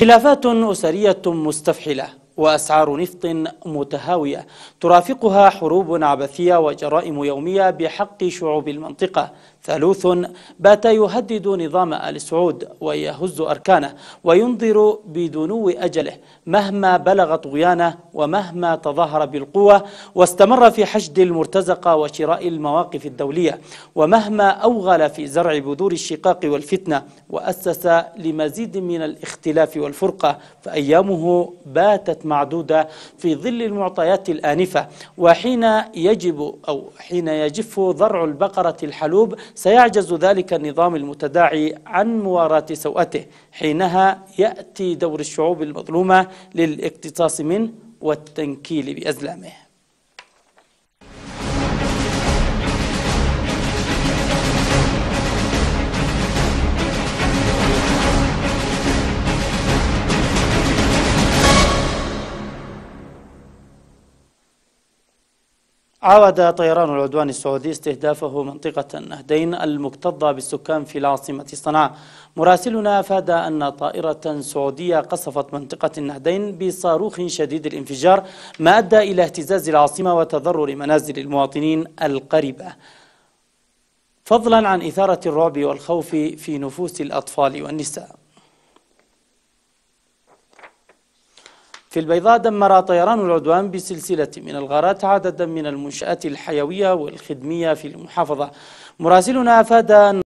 خلافات أسرية مستفحلة وأسعار نفط متهاوية ترافقها حروب عبثية وجرائم يومية بحق شعوب المنطقة ثالوث بات يهدد نظام آل سعود ويهز أركانه وينظر بدنو أجله مهما بلغ طغيانه ومهما تظاهر بالقوة واستمر في حشد المرتزقة وشراء المواقف الدولية ومهما أوغل في زرع بذور الشقاق والفتنة وأسس لمزيد من الاختلاف والفرقة فأيامه باتت معدودة في ظل المعطيات الآنفة وحين يجب أو حين يجف ضرع البقرة الحلوب سيعجز ذلك النظام المتداعي عن مواراة سوءته حينها يأتي دور الشعوب المظلومة للاقتصاص منه والتنكيل بأزلامه عاود طيران العدوان السعودي استهدافه منطقة النهدين المكتظة بالسكان في العاصمة صنعاء مراسلنا أفاد أن طائرة سعودية قصفت منطقة النهدين بصاروخ شديد الانفجار ما أدى إلى اهتزاز العاصمة وتضرر منازل المواطنين القريبة فضلا عن إثارة الرعب والخوف في نفوس الأطفال والنساء في البيضاء دمر طيران العدوان بسلسلة من الغارات عددا من المنشآت الحيوية والخدمية في المحافظة مراسلنا أفاد أن